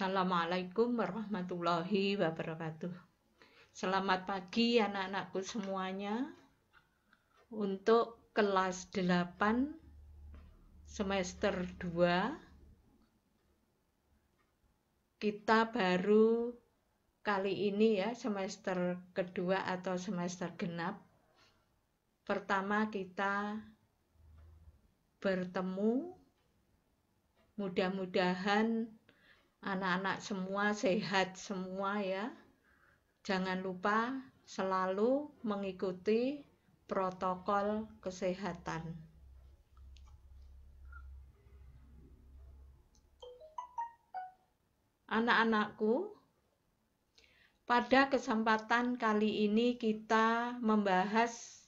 Assalamualaikum warahmatullahi wabarakatuh. Selamat pagi anak-anakku semuanya. Untuk kelas 8 semester 2 kita baru kali ini ya semester kedua atau semester genap. Pertama kita bertemu mudah-mudahan anak-anak semua sehat semua ya. Jangan lupa selalu mengikuti protokol kesehatan. Anak-anakku, pada kesempatan kali ini kita membahas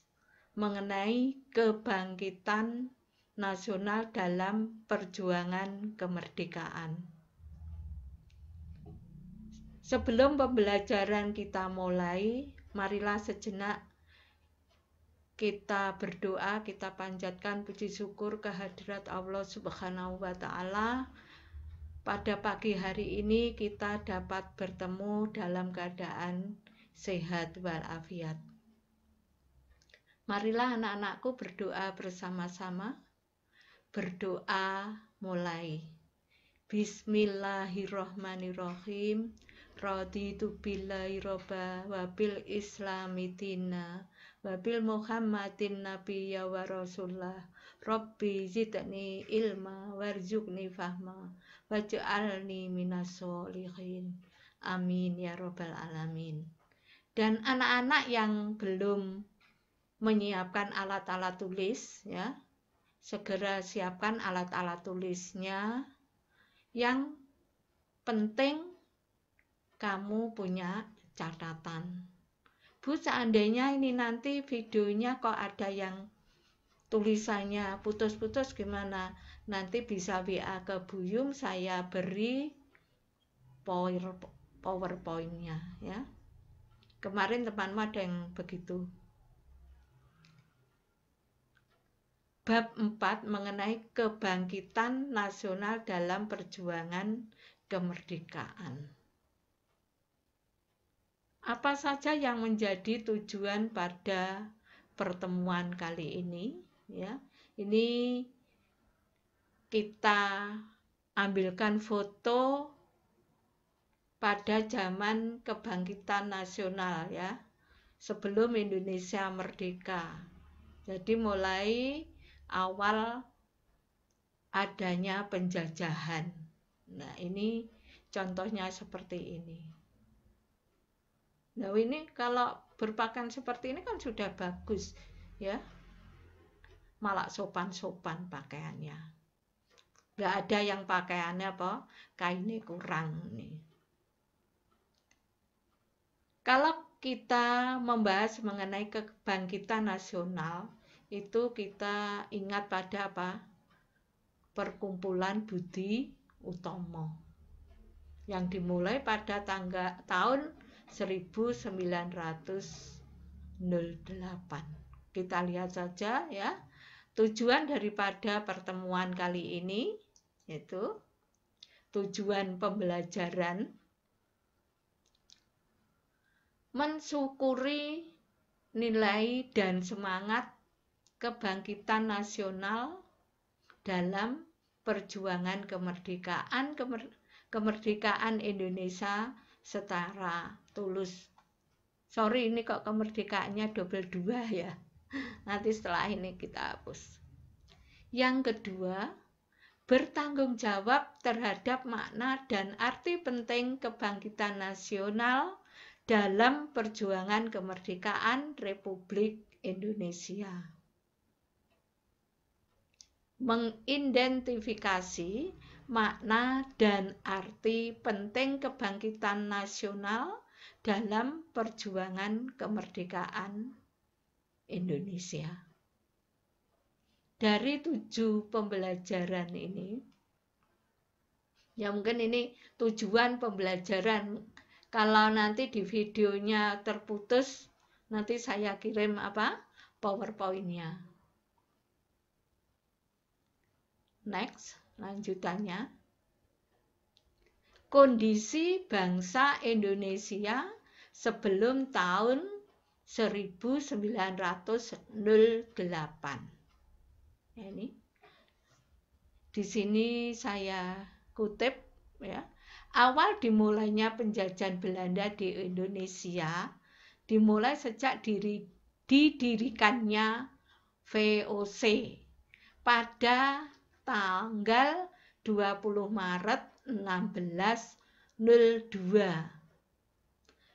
mengenai kebangkitan nasional dalam perjuangan kemerdekaan. Sebelum pembelajaran kita mulai, marilah sejenak kita berdoa, kita panjatkan puji syukur kehadirat Allah Subhanahu wa taala. Pada pagi hari ini kita dapat bertemu dalam keadaan sehat walafiat. Marilah anak-anakku berdoa bersama-sama. Berdoa mulai. Bismillahirrahmanirrahim raditu billahi robba bil islami dina bil muhammadin nabiyya wa rasulullah rabbi zidni ilma warzuqni fahma waj'alni minas sholihin amin ya robbal alamin dan anak-anak yang belum menyiapkan alat-alat tulis ya segera siapkan alat-alat tulisnya yang penting kamu punya catatan. Bu, seandainya ini nanti videonya kok ada yang tulisannya putus-putus gimana? Nanti bisa WA ke Bu saya beri power PowerPointnya. ya. Kemarin teman-teman ada yang begitu. Bab 4 mengenai kebangkitan nasional dalam perjuangan kemerdekaan. Apa saja yang menjadi tujuan pada pertemuan kali ini? Ya, ini kita ambilkan foto pada zaman kebangkitan nasional ya sebelum Indonesia merdeka. Jadi mulai awal adanya penjajahan. Nah, ini contohnya seperti ini. Nah, ini kalau berpakaian seperti ini kan sudah bagus, ya. Malah sopan-sopan pakaiannya. Nggak ada yang pakaiannya apa? Kainnya kurang nih. Kalau kita membahas mengenai kebangkitan nasional, itu kita ingat pada apa? Perkumpulan Budi Utomo yang dimulai pada tangga tahun 1908. Kita lihat saja ya. Tujuan daripada pertemuan kali ini yaitu tujuan pembelajaran mensyukuri nilai dan semangat kebangkitan nasional dalam perjuangan kemerdekaan kemerdekaan Indonesia setara tulus sorry ini kok kemerdekaannya double dua ya nanti setelah ini kita hapus yang kedua bertanggung jawab terhadap makna dan arti penting kebangkitan nasional dalam perjuangan kemerdekaan Republik Indonesia. Mengidentifikasi makna dan arti penting kebangkitan nasional dalam perjuangan kemerdekaan Indonesia. Dari tujuh pembelajaran ini, ya mungkin ini tujuan pembelajaran. Kalau nanti di videonya terputus, nanti saya kirim apa PowerPoint-nya. Next lanjutannya kondisi bangsa Indonesia sebelum tahun 1908 ya, ini di sini saya kutip ya awal dimulainya penjajahan Belanda di Indonesia dimulai sejak diri didirikannya VOC pada tanggal 20 Maret 1602.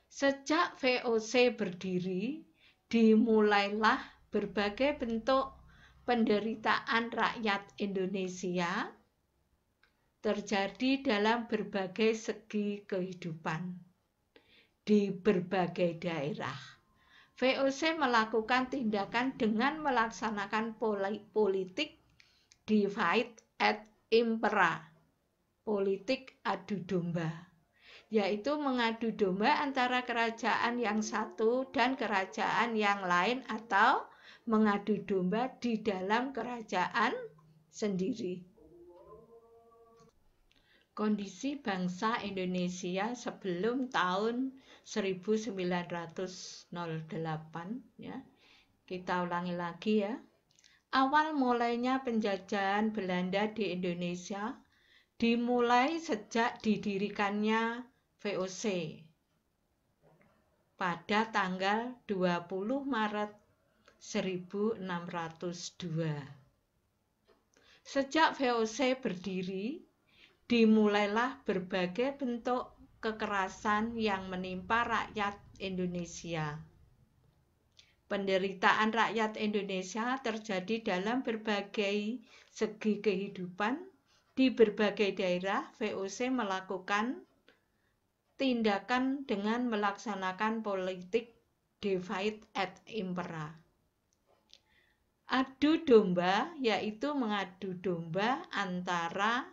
Sejak VOC berdiri, dimulailah berbagai bentuk penderitaan rakyat Indonesia terjadi dalam berbagai segi kehidupan di berbagai daerah. VOC melakukan tindakan dengan melaksanakan politik divide et impera, politik adu domba, yaitu mengadu domba antara kerajaan yang satu dan kerajaan yang lain atau mengadu domba di dalam kerajaan sendiri. Kondisi bangsa Indonesia sebelum tahun 1908 ya. Kita ulangi lagi ya Awal mulainya penjajahan Belanda di Indonesia dimulai sejak didirikannya VOC pada tanggal 20 Maret 1602. Sejak VOC berdiri, dimulailah berbagai bentuk kekerasan yang menimpa rakyat Indonesia. Penderitaan rakyat Indonesia terjadi dalam berbagai segi kehidupan. Di berbagai daerah, VOC melakukan tindakan dengan melaksanakan politik divide at impera. Adu domba yaitu mengadu domba antara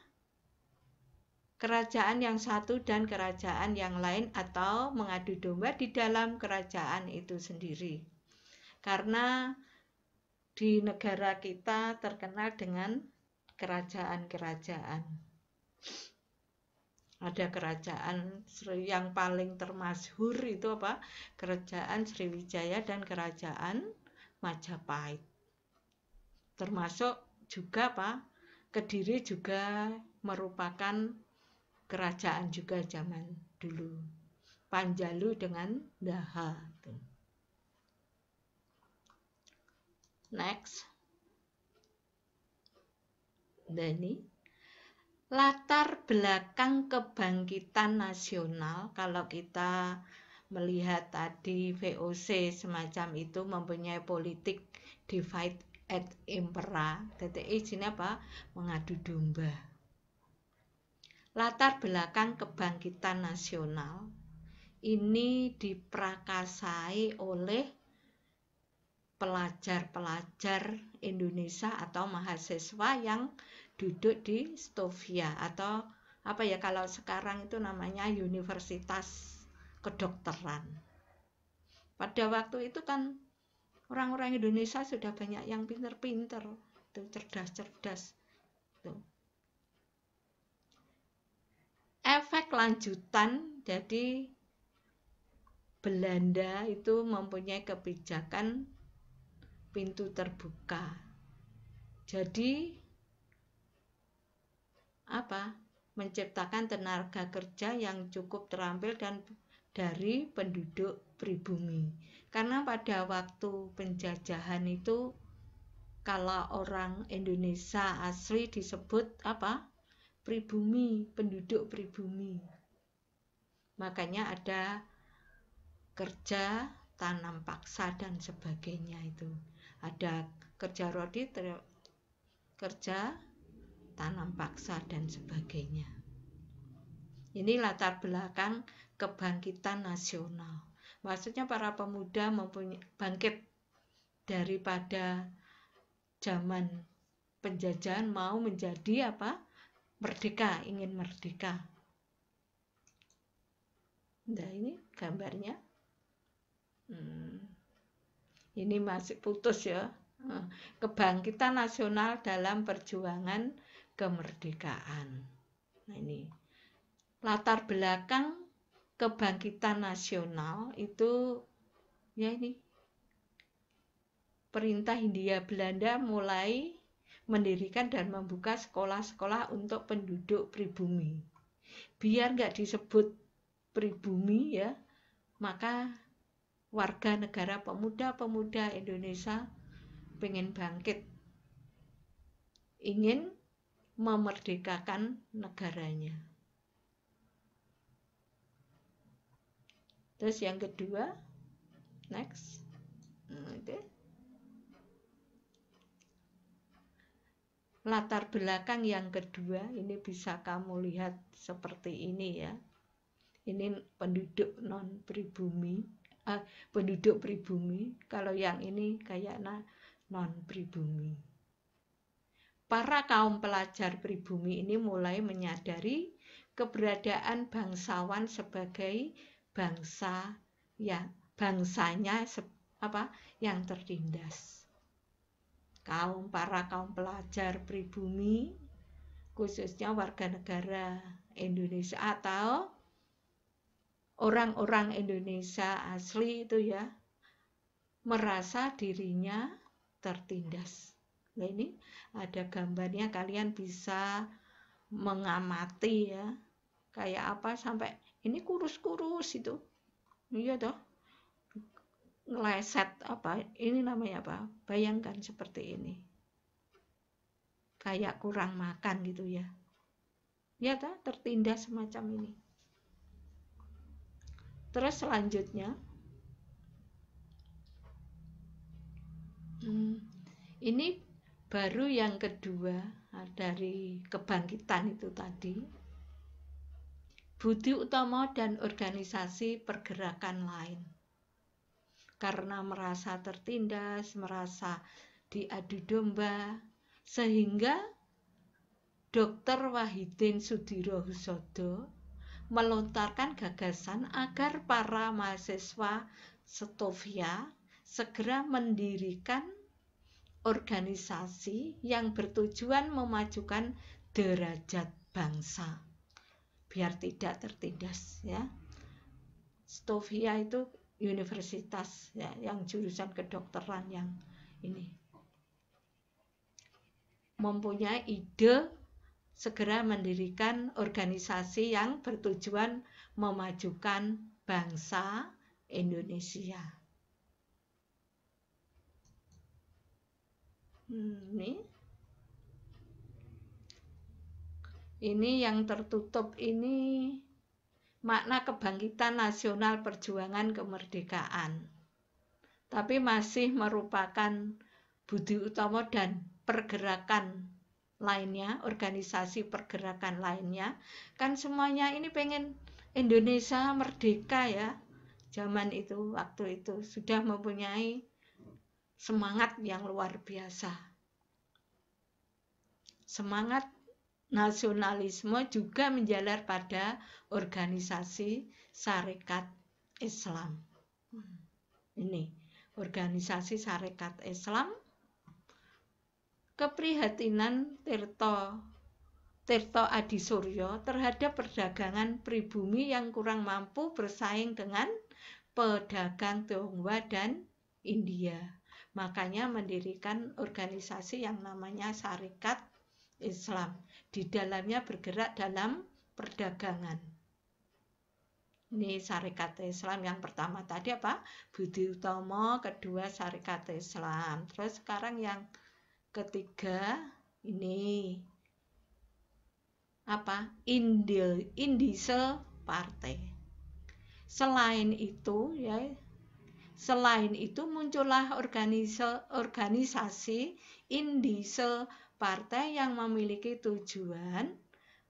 kerajaan yang satu dan kerajaan yang lain atau mengadu domba di dalam kerajaan itu sendiri karena di negara kita terkenal dengan kerajaan-kerajaan. Ada kerajaan yang paling termasyhur itu apa? Kerajaan Sriwijaya dan kerajaan Majapahit. Termasuk juga apa? Kediri juga merupakan kerajaan juga zaman dulu. Panjalu dengan Daha. Tuh. next Dani latar belakang kebangkitan nasional kalau kita melihat tadi VOC semacam itu mempunyai politik divide at impera TTI sini apa mengadu domba latar belakang kebangkitan nasional ini diprakasai oleh pelajar-pelajar Indonesia atau mahasiswa yang duduk di Stovia atau apa ya kalau sekarang itu namanya Universitas Kedokteran. Pada waktu itu kan orang-orang Indonesia sudah banyak yang pinter-pinter, itu cerdas-cerdas. Efek lanjutan jadi Belanda itu mempunyai kebijakan pintu terbuka. Jadi apa? Menciptakan tenaga kerja yang cukup terampil dan dari penduduk pribumi. Karena pada waktu penjajahan itu kalau orang Indonesia asli disebut apa? pribumi, penduduk pribumi. Makanya ada kerja tanam paksa dan sebagainya itu ada kerja rodi kerja tanam paksa dan sebagainya ini latar belakang kebangkitan nasional maksudnya para pemuda mempunyai bangkit daripada zaman penjajahan mau menjadi apa merdeka ingin merdeka nah ini gambarnya hmm ini masih putus ya kebangkitan nasional dalam perjuangan kemerdekaan nah ini latar belakang kebangkitan nasional itu ya ini perintah Hindia Belanda mulai mendirikan dan membuka sekolah-sekolah untuk penduduk pribumi biar nggak disebut pribumi ya maka warga negara pemuda-pemuda Indonesia ingin bangkit, ingin memerdekakan negaranya. Terus yang kedua, next. Hmm, okay. Latar belakang yang kedua ini bisa kamu lihat seperti ini ya. Ini penduduk non pribumi uh, penduduk pribumi, kalau yang ini kayak kayaknya non pribumi. Para kaum pelajar pribumi ini mulai menyadari keberadaan bangsawan sebagai bangsa yang bangsanya se, apa yang tertindas. Kaum para kaum pelajar pribumi khususnya warga negara Indonesia atau orang-orang Indonesia asli itu ya merasa dirinya tertindas. Nah, ini ada gambarnya kalian bisa mengamati ya. Kayak apa sampai ini kurus-kurus itu. Iya toh. Ngeleset apa? Ini namanya apa? Bayangkan seperti ini. Kayak kurang makan gitu ya. Ya toh, tertindas semacam ini terus selanjutnya hmm, ini baru yang kedua ah, dari kebangkitan itu tadi budi utama dan organisasi pergerakan lain karena merasa tertindas, merasa diadu domba, sehingga Dokter Wahidin Sudirohusodo melontarkan gagasan agar para mahasiswa Setovia segera mendirikan organisasi yang bertujuan memajukan derajat bangsa biar tidak tertindas ya. Stovia itu universitas ya yang jurusan kedokteran yang ini mempunyai ide segera mendirikan organisasi yang bertujuan memajukan bangsa Indonesia. Hmm, ini, ini yang tertutup ini makna kebangkitan nasional perjuangan kemerdekaan, tapi masih merupakan budi utama dan pergerakan lainnya, organisasi pergerakan lainnya, kan semuanya ini pengen Indonesia merdeka ya. Zaman itu, waktu itu sudah mempunyai semangat yang luar biasa. Semangat nasionalisme juga menjalar pada organisasi sarekat Islam. Hmm, ini organisasi sarekat Islam keprihatinan Tirto Tirto Adisuryo terhadap perdagangan pribumi yang kurang mampu bersaing dengan pedagang Tionghoa dan India. Makanya mendirikan organisasi yang namanya Sarikat Islam. Di dalamnya bergerak dalam perdagangan. Ini Sarikat Islam yang pertama tadi apa? Budi Utomo, kedua Sarikat Islam. Terus sekarang yang ketiga ini apa indil indisel partai selain itu ya selain itu muncullah organisa, organisasi indisel partai yang memiliki tujuan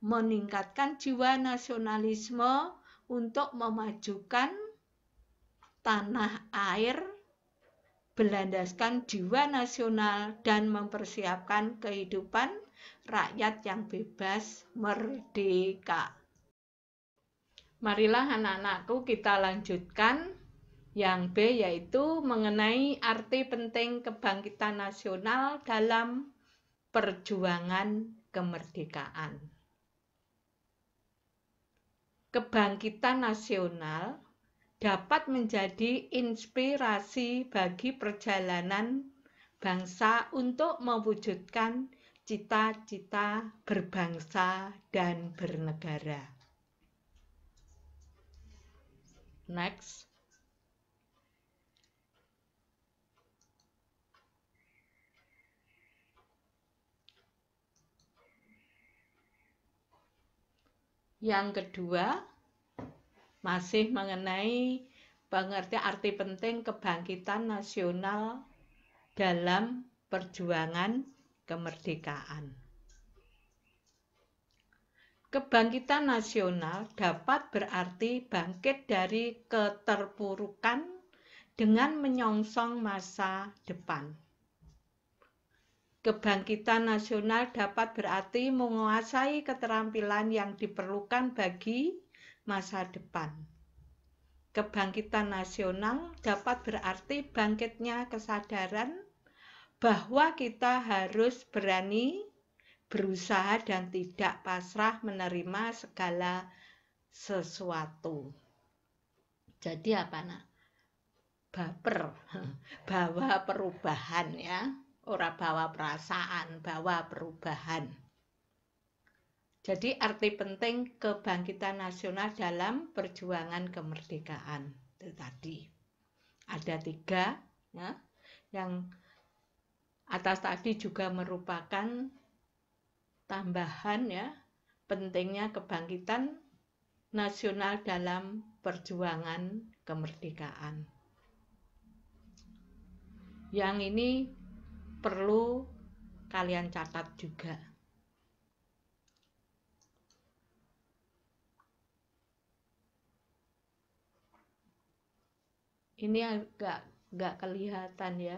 meningkatkan jiwa nasionalisme untuk memajukan tanah air berlandaskan jiwa nasional dan mempersiapkan kehidupan rakyat yang bebas merdeka. Marilah anak-anakku kita lanjutkan yang B yaitu mengenai arti penting kebangkitan nasional dalam perjuangan kemerdekaan. Kebangkitan nasional dapat menjadi inspirasi bagi perjalanan bangsa untuk mewujudkan cita-cita berbangsa dan bernegara. Next. Yang kedua, masih mengenai pengertian arti penting kebangkitan nasional dalam perjuangan kemerdekaan. Kebangkitan nasional dapat berarti bangkit dari keterpurukan dengan menyongsong masa depan. Kebangkitan nasional dapat berarti menguasai keterampilan yang diperlukan bagi masa depan. Kebangkitan nasional dapat berarti bangkitnya kesadaran bahwa kita harus berani berusaha dan tidak pasrah menerima segala sesuatu. Jadi apa nak? Baper, bawa perubahan ya, Orang bawa perasaan, bawa perubahan. Jadi arti penting kebangkitan nasional dalam perjuangan kemerdekaan itu tadi. Ada tiga ya, yang atas tadi juga merupakan tambahan ya pentingnya kebangkitan nasional dalam perjuangan kemerdekaan. Yang ini perlu kalian catat juga. ini agak nggak kelihatan ya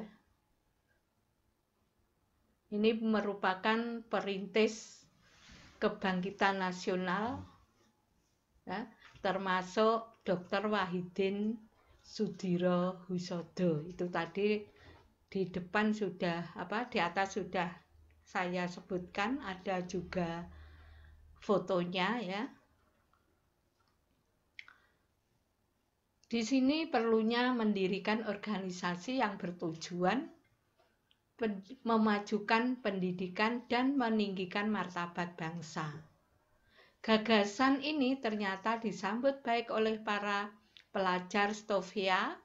ini merupakan perintis kebangkitan nasional ya, termasuk Dr. Wahidin Sudiro Husodo itu tadi di depan sudah apa di atas sudah saya sebutkan ada juga fotonya ya Di sini perlunya mendirikan organisasi yang bertujuan memajukan pendidikan dan meninggikan martabat bangsa. Gagasan ini ternyata disambut baik oleh para pelajar Stovia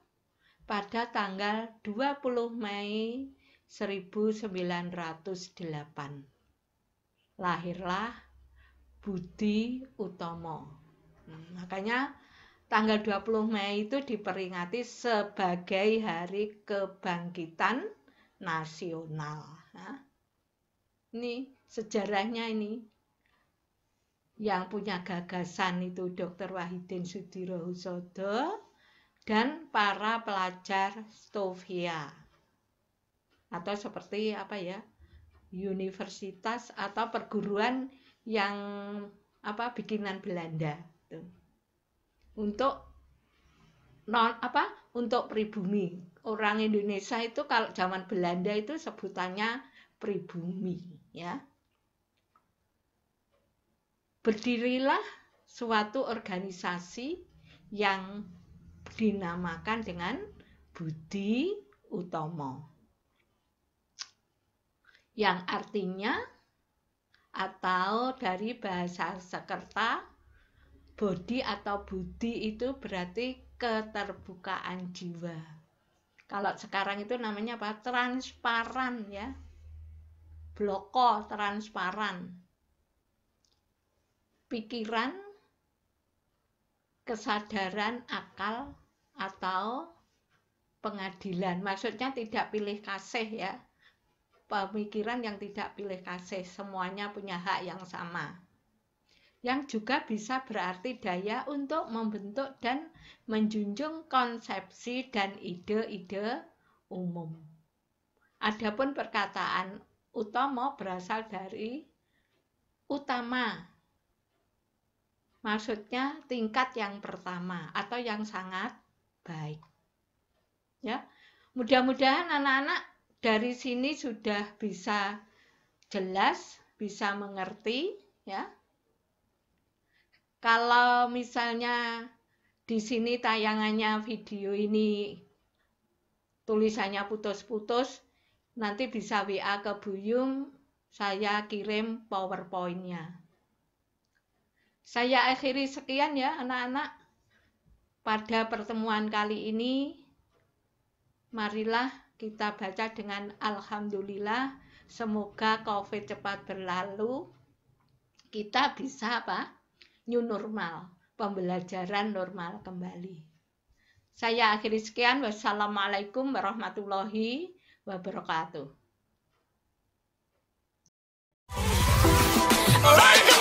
pada tanggal 20 Mei 1908. Lahirlah Budi Utomo. Hmm, makanya tanggal 20 Mei itu diperingati sebagai Hari Kebangkitan Nasional. Nah, ini sejarahnya ini yang punya gagasan itu Dr. Wahidin Sudirohusodo dan para pelajar Stovia atau seperti apa ya universitas atau perguruan yang apa bikinan Belanda tuh untuk non apa untuk pribumi orang Indonesia itu kalau zaman Belanda itu sebutannya pribumi ya berdirilah suatu organisasi yang dinamakan dengan Budi Utomo yang artinya atau dari bahasa Sekerta body atau budi itu berarti keterbukaan jiwa. Kalau sekarang itu namanya apa? Transparan ya. Bloko transparan. Pikiran, kesadaran akal atau pengadilan. Maksudnya tidak pilih kasih ya. Pemikiran yang tidak pilih kasih, semuanya punya hak yang sama yang juga bisa berarti daya untuk membentuk dan menjunjung konsepsi dan ide-ide umum. Adapun perkataan utama berasal dari utama. Maksudnya tingkat yang pertama atau yang sangat baik. Ya. Mudah-mudahan anak-anak dari sini sudah bisa jelas, bisa mengerti ya kalau misalnya di sini tayangannya video ini tulisannya putus-putus, nanti bisa WA ke Buyung, saya kirim powerpointnya. Saya akhiri sekian ya anak-anak. Pada pertemuan kali ini, marilah kita baca dengan Alhamdulillah, semoga COVID cepat berlalu, kita bisa apa? new normal, pembelajaran normal kembali. Saya akhiri sekian. Wassalamualaikum warahmatullahi wabarakatuh. Alright.